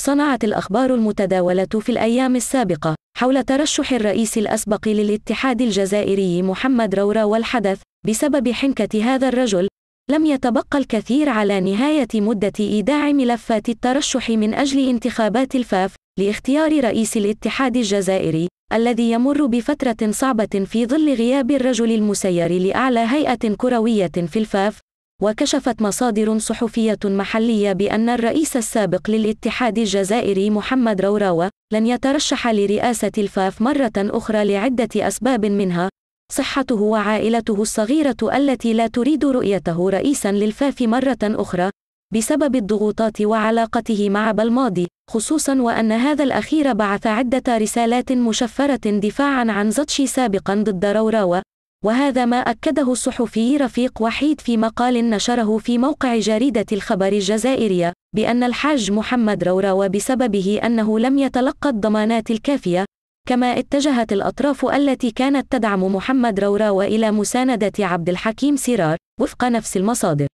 صنعت الأخبار المتداولة في الأيام السابقة حول ترشح الرئيس الأسبق للاتحاد الجزائري محمد رورا والحدث بسبب حنكة هذا الرجل لم يتبقى الكثير على نهاية مدة إيداع ملفات الترشح من أجل انتخابات الفاف لاختيار رئيس الاتحاد الجزائري الذي يمر بفترة صعبة في ظل غياب الرجل المسير لأعلى هيئة كروية في الفاف وكشفت مصادر صحفية محلية بأن الرئيس السابق للاتحاد الجزائري محمد روراوة لن يترشح لرئاسة الفاف مرة أخرى لعدة أسباب منها صحته وعائلته الصغيرة التي لا تريد رؤيته رئيسا للفاف مرة أخرى بسبب الضغوطات وعلاقته مع بلماضي خصوصا وأن هذا الأخير بعث عدة رسالات مشفرة دفاعا عن زطشي سابقا ضد روراوة وهذا ما أكده الصحفي رفيق وحيد في مقال نشره في موقع جريدة الخبر الجزائرية بأن الحاج محمد رورا بسببه أنه لم يتلقى الضمانات الكافية كما اتجهت الأطراف التي كانت تدعم محمد رورا إلى مساندة عبد الحكيم سرار وفق نفس المصادر